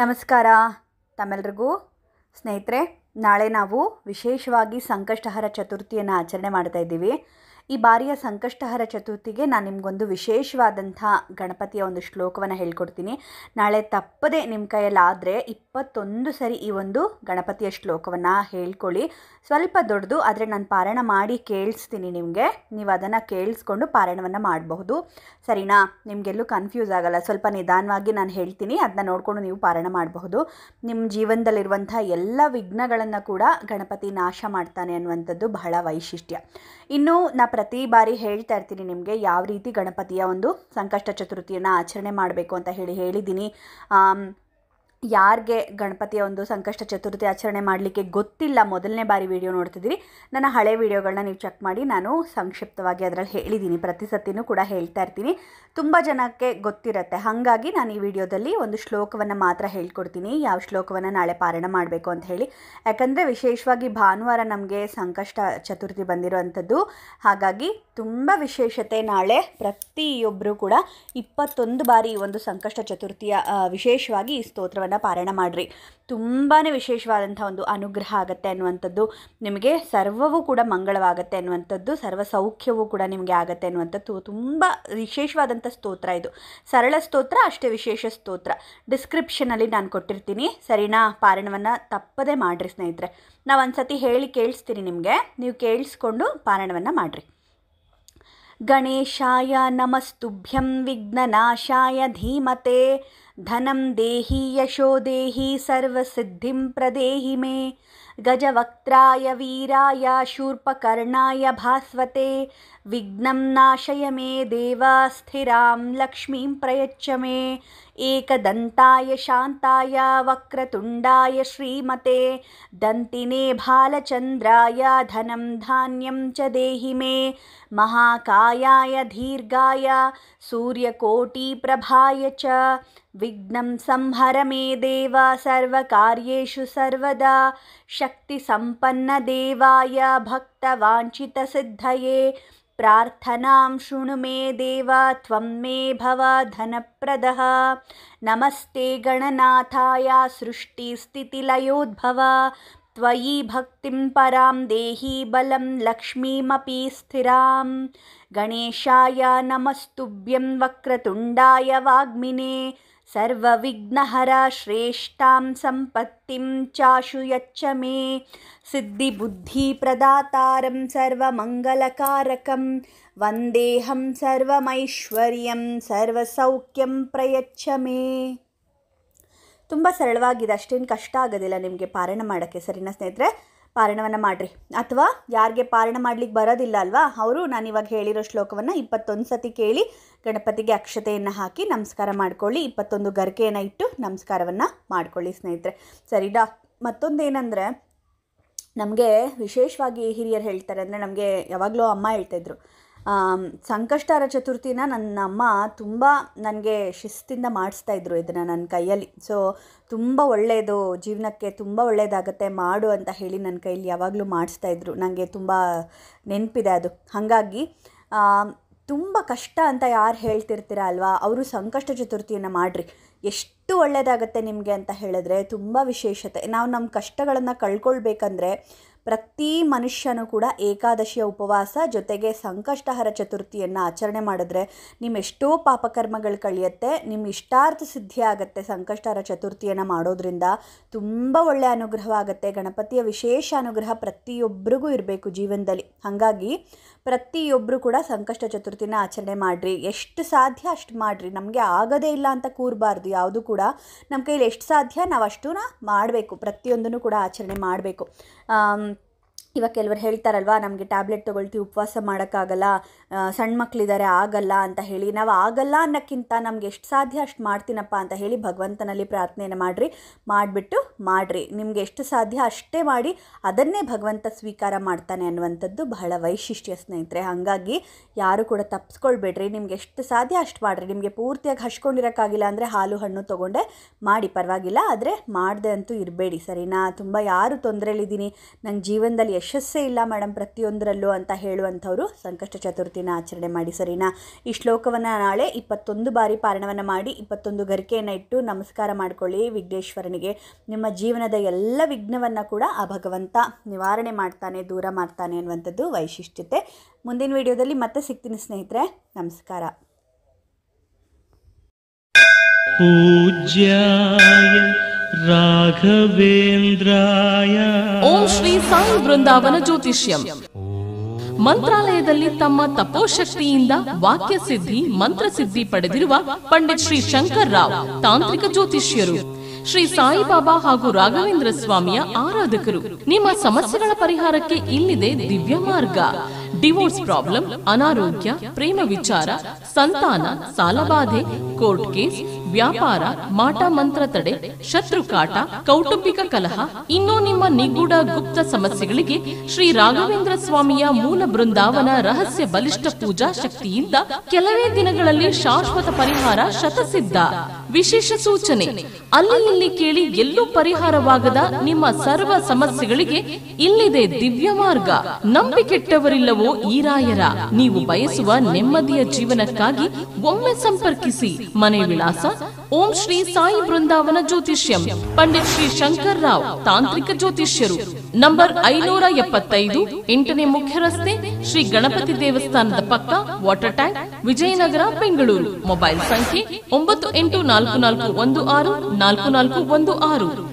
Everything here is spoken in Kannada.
ನಮಸ್ಕಾರ ತಮ್ಮೆಲ್ರಿಗೂ ಸ್ನೇಹಿತರೆ ನಾಳೆ ನಾವು ವಿಶೇಷವಾಗಿ ಸಂಕಷ್ಟಹರ ಚತುರ್ಥಿಯನ್ನು ಆಚರಣೆ ಮಾಡ್ತಾ ಇದ್ದೀವಿ ಈ ಬಾರಿಯ ಸಂಕಷ್ಟಹರ ಚತುರ್ಥಿಗೆ ನಾನು ನಿಮಗೊಂದು ವಿಶೇಷವಾದಂಥ ಗಣಪತಿಯ ಒಂದು ಶ್ಲೋಕವನ್ನು ಹೇಳ್ಕೊಡ್ತೀನಿ ನಾಳೆ ತಪ್ಪದೆ ನಿಮ್ಮ ಕೈಯಲ್ಲಾದರೆ ಇಪ್ಪತ್ತೊಂದು ಸರಿ ಈ ಒಂದು ಗಣಪತಿಯ ಶ್ಲೋಕವನ್ನು ಹೇಳ್ಕೊಳ್ಳಿ ಸ್ವಲ್ಪ ದೊಡ್ಡದು ಆದರೆ ನಾನು ಪಾರಾಯಣ ಮಾಡಿ ಕೇಳಿಸ್ತೀನಿ ನಿಮಗೆ ನೀವು ಅದನ್ನು ಕೇಳಿಸ್ಕೊಂಡು ಪಾರಾಯಣವನ್ನು ಮಾಡಬಹುದು ಸರಿನಾ ನಿಮಗೆಲ್ಲೂ ಕನ್ಫ್ಯೂಸ್ ಆಗಲ್ಲ ಸ್ವಲ್ಪ ನಿಧಾನವಾಗಿ ನಾನು ಹೇಳ್ತೀನಿ ಅದನ್ನ ನೋಡಿಕೊಂಡು ನೀವು ಪಾರಾಯಣ ಮಾಡಬಹುದು ನಿಮ್ಮ ಜೀವನದಲ್ಲಿರುವಂಥ ಎಲ್ಲ ವಿಘ್ನಗಳನ್ನು ಕೂಡ ಗಣಪತಿ ನಾಶ ಮಾಡ್ತಾನೆ ಅನ್ನುವಂಥದ್ದು ಬಹಳ ವೈಶಿಷ್ಟ್ಯ ಇನ್ನು ನಾ ಪ್ರತಿ ಬಾರಿ ಹೇಳ್ತಾ ಇರ್ತೀನಿ ನಿಮಗೆ ಯಾವ ರೀತಿ ಗಣಪತಿಯ ಒಂದು ಸಂಕಷ್ಟ ಚತುರ್ಥಿಯನ್ನು ಆಚರಣೆ ಮಾಡಬೇಕು ಅಂತ ಹೇಳಿ ಹೇಳಿದ್ದೀನಿ ಯಾರಿಗೆ ಗಣಪತಿಯ ಒಂದು ಸಂಕಷ್ಟ ಚತುರ್ಥಿ ಆಚರಣೆ ಮಾಡಲಿಕ್ಕೆ ಗೊತ್ತಿಲ್ಲ ಮೊದಲನೇ ಬಾರಿ ವಿಡಿಯೋ ನೋಡ್ತಿದ್ದೀರಿ ನನ್ನ ಹಳೆ ವಿಡಿಯೋಗಳನ್ನ ನೀವು ಚೆಕ್ ಮಾಡಿ ನಾನು ಸಂಕ್ಷಿಪ್ತವಾಗಿ ಅದರಲ್ಲಿ ಹೇಳಿದ್ದೀನಿ ಪ್ರತಿ ಸತಿನೂ ಕೂಡ ಹೇಳ್ತಾ ಇರ್ತೀನಿ ತುಂಬ ಜನಕ್ಕೆ ಗೊತ್ತಿರುತ್ತೆ ಹಾಗಾಗಿ ನಾನು ಈ ವಿಡಿಯೋದಲ್ಲಿ ಒಂದು ಶ್ಲೋಕವನ್ನು ಮಾತ್ರ ಹೇಳ್ಕೊಡ್ತೀನಿ ಯಾವ ಶ್ಲೋಕವನ್ನು ನಾಳೆ ಪಾರಣ ಮಾಡಬೇಕು ಅಂತ ಹೇಳಿ ಯಾಕಂದರೆ ವಿಶೇಷವಾಗಿ ಭಾನುವಾರ ನಮಗೆ ಸಂಕಷ್ಟ ಚತುರ್ಥಿ ಬಂದಿರುವಂಥದ್ದು ಹಾಗಾಗಿ ತುಂಬ ವಿಶೇಷತೆ ನಾಳೆ ಪ್ರತಿಯೊಬ್ಬರೂ ಕೂಡ ಇಪ್ಪತ್ತೊಂದು ಬಾರಿ ಒಂದು ಸಂಕಷ್ಟ ಚತುರ್ಥಿಯ ವಿಶೇಷವಾಗಿ ಈ ಸ್ತೋತ್ರವನ್ನು ಪಾರಣ ಪಾರಾಯಣ ಮಾಡಿರಿ ತುಂಬಾ ವಿಶೇಷವಾದಂಥ ಒಂದು ಅನುಗ್ರಹ ಆಗುತ್ತೆ ಅನ್ನುವಂಥದ್ದು ನಿಮಗೆ ಸರ್ವವೂ ಕೂಡ ಮಂಗಳವಾಗುತ್ತೆ ಅನ್ನುವಂಥದ್ದು ಸರ್ವ ಸೌಖ್ಯವೂ ಕೂಡ ನಿಮಗೆ ಆಗುತ್ತೆ ಅನ್ನುವಂಥದ್ದು ತುಂಬ ವಿಶೇಷವಾದಂಥ ಸ್ತೋತ್ರ ಇದು ಸರಳ ಸ್ತೋತ್ರ ಅಷ್ಟೇ ವಿಶೇಷ ಸ್ತೋತ್ರ ಡಿಸ್ಕ್ರಿಪ್ಷನಲ್ಲಿ ನಾನು ಕೊಟ್ಟಿರ್ತೀನಿ ಸರಿನಾ ಪಾರಾಯಣವನ್ನು ತಪ್ಪದೇ ಮಾಡಿರಿ ಸ್ನೇಹಿತರೆ ನಾವು ಒಂದು ಸತಿ ಹೇಳಿ ಕೇಳಿಸ್ತೀನಿ ನಿಮಗೆ ನೀವು ಕೇಳಿಸ್ಕೊಂಡು ಪಾರಾಯಣವನ್ನು ಮಾಡಿರಿ गणेशाय नमस्तुभ्यं विघ्ननाशाय धीमते धनं देहि यशो देहि सर्वसिद्धिं प्रदेहि मे गजवक्त्राय वीराय शूर्पकर्णाय भास्वते विघ्नं नाशय मे देवा स्थिरां लक्ष्मीं प्रयच्छ मे एकदन्ताय शान्ताय वक्रतुण्डाय श्रीमते दन्तिने भालचन्द्राय धनं धान्यं च देहि मे महाकायाय दीर्घाय सूर्यकोटिप्रभाय च विघ्नं संहर मे देव सर्वकार्येषु सर्वदा शक्तिसम्पन्नदेवाय भक्तवाञ्चितसिद्धये प्रार्थनां शृणु मे देव त्वं मे भव धनप्रदः नमस्ते गणनाथाय सृष्टिस्थितिलयोद्भव त्वयि भक्तिं परां देहि बलं लक्ष्मीमपि स्थिरां गणेशाय नमस्तुभ्यं वक्रतुण्डाय वाग्मिने ಸರ್ವವಿಘ್ನಹರ ಶ್ರೇಷ್ಠಾಂ ಸಂಪತ್ತಿಂ ಚಾಶು ಯಚ್ಚ ಮೇ ಸಿದ್ಧಿಬುದ್ಧಿಪ್ರದಾತಾರಂ ಸರ್ವಮಂಗಲಕಾರಕಂ ವಂದೇಹಂ ಸರ್ವಮೈಶ್ವರ್ಯಂ ಸರ್ವಸೌಖ್ಯಂ ಪ್ರಯಚ್ಛ ಮೇ ತುಂಬ ಸರಳವಾಗಿದೆ ಅಷ್ಟೇನು ಕಷ್ಟ ಆಗೋದಿಲ್ಲ ನಿಮಗೆ ಪಾರಾಯಣ ಮಾಡೋಕ್ಕೆ ಸರಿನಾ ಸ್ನೇಹಿತರೆ ಪಾರಣವನ್ನು ಮಾಡಿರಿ ಅಥವಾ ಯಾರಿಗೆ ಪಾರಣ ಮಾಡಲಿಕ್ಕೆ ಬರೋದಿಲ್ಲ ಅಲ್ವಾ ಅವರು ನಾನು ಇವಾಗ ಹೇಳಿರೋ ಶ್ಲೋಕವನ್ನು ಇಪ್ಪತ್ತೊಂದು ಸತಿ ಕೇಳಿ ಗಣಪತಿಗೆ ಅಕ್ಷತೆಯನ್ನು ಹಾಕಿ ನಮಸ್ಕಾರ ಮಾಡ್ಕೊಳ್ಳಿ ಇಪ್ಪತ್ತೊಂದು ಗರಿಕೆಯನ್ನು ಇಟ್ಟು ನಮಸ್ಕಾರವನ್ನು ಮಾಡಿಕೊಳ್ಳಿ ಸ್ನೇಹಿತರೆ ಸರಿ ಡಾ ಮತ್ತೊಂದೇನೆಂದರೆ ನಮಗೆ ವಿಶೇಷವಾಗಿ ಹಿರಿಯರು ಹೇಳ್ತಾರೆ ಅಂದರೆ ನಮಗೆ ಯಾವಾಗಲೂ ಅಮ್ಮ ಹೇಳ್ತಾಯಿದ್ರು ಸಂಕಷ್ಟರ ಚತುರ್ಥಿನ ನನ್ನ ಅಮ್ಮ ತುಂಬ ನನಗೆ ಶಿಸ್ತಿಂದ ಮಾಡಿಸ್ತಾ ಇದ್ದರು ಇದನ್ನು ನನ್ನ ಕೈಯಲ್ಲಿ ಸೊ ತುಂಬ ಒಳ್ಳೆಯದು ಜೀವನಕ್ಕೆ ತುಂಬ ಒಳ್ಳೆಯದಾಗತ್ತೆ ಮಾಡು ಅಂತ ಹೇಳಿ ನನ್ನ ಕೈಯಲ್ಲಿ ಯಾವಾಗಲೂ ಮಾಡಿಸ್ತಾ ಇದ್ದರು ನನಗೆ ತುಂಬ ನೆನಪಿದೆ ಅದು ಹಾಗಾಗಿ ತುಂಬ ಕಷ್ಟ ಅಂತ ಯಾರು ಹೇಳ್ತಿರ್ತೀರ ಅಲ್ವಾ ಅವರು ಸಂಕಷ್ಟ ಚತುರ್ಥಿಯನ್ನು ಮಾಡಿರಿ ಎಷ್ಟು ಒಳ್ಳೆಯದಾಗತ್ತೆ ನಿಮಗೆ ಅಂತ ಹೇಳಿದ್ರೆ ತುಂಬ ವಿಶೇಷತೆ ನಾವು ನಮ್ಮ ಕಷ್ಟಗಳನ್ನು ಕಳ್ಕೊಳ್ಬೇಕಂದ್ರೆ ಪ್ರತಿ ಮನುಷ್ಯನೂ ಕೂಡ ಏಕಾದಶಿಯ ಉಪವಾಸ ಜೊತೆಗೆ ಸಂಕಷ್ಟಹರ ಚತುರ್ಥಿಯನ್ನು ಆಚರಣೆ ಮಾಡಿದ್ರೆ ನಿಮ್ಮೆಷ್ಟೋ ಪಾಪಕರ್ಮಗಳು ಕಳೆಯುತ್ತೆ ನಿಮ್ಮ ಇಷ್ಟಾರ್ಥ ಸಿದ್ಧಿ ಆಗುತ್ತೆ ಸಂಕಷ್ಟಹರ ಚತುರ್ಥಿಯನ್ನು ಮಾಡೋದ್ರಿಂದ ತುಂಬ ಒಳ್ಳೆಯ ಅನುಗ್ರಹವಾಗುತ್ತೆ ಗಣಪತಿಯ ವಿಶೇಷ ಅನುಗ್ರಹ ಪ್ರತಿಯೊಬ್ಬರಿಗೂ ಇರಬೇಕು ಜೀವನದಲ್ಲಿ ಹಾಗಾಗಿ ಪ್ರತಿಯೊಬ್ಬರು ಕೂಡ ಸಂಕಷ್ಟ ಚತುರ್ಥಿನ ಆಚರಣೆ ಮಾಡಿರಿ ಎಷ್ಟು ಸಾಧ್ಯ ಅಷ್ಟು ಮಾಡಿರಿ ನಮಗೆ ಆಗೋದೇ ಇಲ್ಲ ಅಂತ ಕೂರಬಾರ್ದು ಯಾವುದು ಕೂಡ ನಮ್ಮ ಕೈಯ್ಯಲ್ಲಿ ಎಷ್ಟು ಸಾಧ್ಯ ನಾವು ಅಷ್ಟೂ ಮಾಡಬೇಕು ಪ್ರತಿಯೊಂದನ್ನು ಕೂಡ ಆಚರಣೆ ಮಾಡಬೇಕು ಇವಾಗ ಕೆಲವರು ಹೇಳ್ತಾರಲ್ವಾ ನಮಗೆ ಟ್ಯಾಬ್ಲೆಟ್ ತೊಗೊಳ್ತೀವಿ ಉಪವಾಸ ಮಾಡೋಕ್ಕಾಗಲ್ಲ ಸಣ್ಣ ಮಕ್ಕಳಿದ್ದಾರೆ ಆಗಲ್ಲ ಅಂತ ಹೇಳಿ ನಾವು ಆಗಲ್ಲ ಅನ್ನೋಕ್ಕಿಂತ ನಮ್ಗೆ ಎಷ್ಟು ಸಾಧ್ಯ ಅಷ್ಟು ಮಾಡ್ತೀನಪ್ಪ ಅಂತ ಹೇಳಿ ಭಗವಂತನಲ್ಲಿ ಪ್ರಾರ್ಥನೆಯನ್ನು ಮಾಡಿರಿ ಮಾಡಿಬಿಟ್ಟು ಮಾಡಿರಿ ನಿಮಗೆ ಎಷ್ಟು ಸಾಧ್ಯ ಅಷ್ಟೇ ಮಾಡಿ ಅದನ್ನೇ ಭಗವಂತ ಸ್ವೀಕಾರ ಮಾಡ್ತಾನೆ ಅನ್ನುವಂಥದ್ದು ಬಹಳ ವೈಶಿಷ್ಟ್ಯ ಸ್ನೇಹಿತರೆ ಹಾಗಾಗಿ ಯಾರು ಕೂಡ ತಪ್ಪಿಸ್ಕೊಳ್ಬೇಡ್ರಿ ನಿಮ್ಗೆ ಎಷ್ಟು ಸಾಧ್ಯ ಅಷ್ಟು ಮಾಡಿರಿ ನಿಮಗೆ ಪೂರ್ತಿಯಾಗಿ ಹಚ್ಕೊಂಡಿರೋಕ್ಕಾಗಿಲ್ಲ ಅಂದರೆ ಹಾಲು ಹಣ್ಣು ತೊಗೊಂಡೆ ಮಾಡಿ ಪರವಾಗಿಲ್ಲ ಆದರೆ ಮಾಡದೆ ಅಂತೂ ಇರಬೇಡಿ ಸರಿನಾ ತುಂಬ ಯಾರು ತೊಂದರೆಯಲ್ಲಿದ್ದೀನಿ ನನ್ನ ಜೀವನದಲ್ಲಿ ಯಶಸ್ಸೇ ಇಲ್ಲ ಮೇಡಮ್ ಪ್ರತಿಯೊಂದರಲ್ಲೂ ಅಂತ ಹೇಳುವಂಥವರು ಸಂಕಷ್ಟ ಚತುರ್ಥಿನ ಆಚರಣೆ ಮಾಡಿ ಸರಿನಾ ಈ ಶ್ಲೋಕವನ್ನು ನಾಳೆ ಇಪ್ಪತ್ತೊಂದು ಬಾರಿ ಪಾರಣವನ್ನು ಮಾಡಿ ಇಪ್ಪತ್ತೊಂದು ಗರಿಕೆಯನ್ನು ಇಟ್ಟು ನಮಸ್ಕಾರ ಮಾಡಿಕೊಳ್ಳಿ ವಿಘ್ನೇಶ್ವರನಿಗೆ ನಿಮ್ಮ ಜೀವನದ ಎಲ್ಲ ವಿಘ್ನವನ್ನು ಕೂಡ ಆ ಭಗವಂತ ನಿವಾರಣೆ ಮಾಡ್ತಾನೆ ದೂರ ಮಾಡ್ತಾನೆ ಅನ್ನುವಂಥದ್ದು ವೈಶಿಷ್ಟ್ಯತೆ ಮುಂದಿನ ವಿಡಿಯೋದಲ್ಲಿ ಮತ್ತೆ ಸಿಗ್ತೀನಿ ಸ್ನೇಹಿತರೆ ನಮಸ್ಕಾರ ರಾಘವೇಂದ್ರಾಯ ಓಂ ಶ್ರೀ ಸಾಯಿ ಬೃಂದಾವನ ಜ್ಯೋತಿಷ್ಯಂ ಮಂತ್ರಾಲಯದಲ್ಲಿ ತಮ್ಮ ತಪೋಶಕ್ತಿಯಿಂದ ವಾಕ್ಯ ಸಿದ್ಧಿ ಸಿದ್ಧಿ ಪಡೆದಿರುವ ಪಂಡಿತ್ ಶ್ರೀ ಶಂಕರ್ ರಾವ್ ತಾಂತ್ರಿಕ ಜ್ಯೋತಿಷ್ಯರು ಶ್ರೀ ಸಾಯಿಬಾಬಾ ಹಾಗೂ ರಾಘವೇಂದ್ರ ಸ್ವಾಮಿಯ ಆರಾಧಕರು ನಿಮ್ಮ ಸಮಸ್ಯೆಗಳ ಪರಿಹಾರಕ್ಕೆ ಇಲ್ಲಿದೆ ದಿವ್ಯ ಮಾರ್ಗ ಡಿವೋರ್ಸ್ ಪ್ರಾಬ್ಲಮ್ ಅನಾರೋಗ್ಯ ಪ್ರೇಮ ವಿಚಾರ ಸಂತಾನ ಸಾಲಬಾಧೆ ಕೋರ್ಟ್ ಕೇಸ್ ವ್ಯಾಪಾರ ಮಾಟ ಮಂತ್ರ ತಡೆ ಶತ್ರು ಕಾಟ ಕೌಟುಂಬಿಕ ಕಲಹ ಇನ್ನೂ ನಿಮ್ಮ ನಿಗೂಢ ಗುಪ್ತ ಸಮಸ್ಯೆಗಳಿಗೆ ಶ್ರೀ ರಾಘವೇಂದ್ರ ಸ್ವಾಮಿಯ ಮೂಲ ಬೃಂದಾವನ ರಹಸ್ಯ ಬಲಿಷ್ಠ ಪೂಜಾ ಶಕ್ತಿಯಿಂದ ಕೆಲವೇ ದಿನಗಳಲ್ಲಿ ಶಾಶ್ವತ ಪರಿಹಾರ ಶತಸಿದ್ಧ ವಿಶೇಷ ಸೂಚನೆ ಅಲ್ಲಿ ಇಲ್ಲಿ ಕೇಳಿ ಎಲ್ಲೂ ಪರಿಹಾರವಾಗದ ನಿಮ್ಮ ಸರ್ವ ಸಮಸ್ಯೆಗಳಿಗೆ ಇಲ್ಲಿದೆ ದಿವ್ಯ ಮಾರ್ಗ ನಂಬಿಕೆಟ್ಟವರಿಲ್ಲವೋ ಓ ಈರಾಯರ ನೀವು ಬಯಸುವ ನೆಮ್ಮದಿಯ ಜೀವನಕ್ಕಾಗಿ ಒಮ್ಮೆ ಸಂಪರ್ಕಿಸಿ ಮನೆ ವಿಳಾಸ ಓಂ ಶ್ರೀ ಸಾಯಿ ಬೃಂದಾವನ ಜ್ಯೋತಿಷ್ಯಂ ಪಂಡಿತ್ ಶ್ರೀ ಶಂಕರ್ ರಾವ್ ತಾಂತ್ರಿಕ ಜ್ಯೋತಿಷ್ಯರು ನಂಬರ್ ಐನೂರ ಎಪ್ಪತ್ತೈದು ಎಂಟನೇ ಮುಖ್ಯ ರಸ್ತೆ ಶ್ರೀ ಗಣಪತಿ ದೇವಸ್ಥಾನದ ಪಕ್ಕ water tank Vijayanagar Bengaluru mobile ಸಂಖ್ಯೆ ಒಂಬತ್ತು ಎಂಟು ನಾಲ್ಕು ನಾಲ್ಕು ಒಂದು ಆರು ನಾಲ್ಕು ನಾಲ್ಕು ಒಂದು ಆರು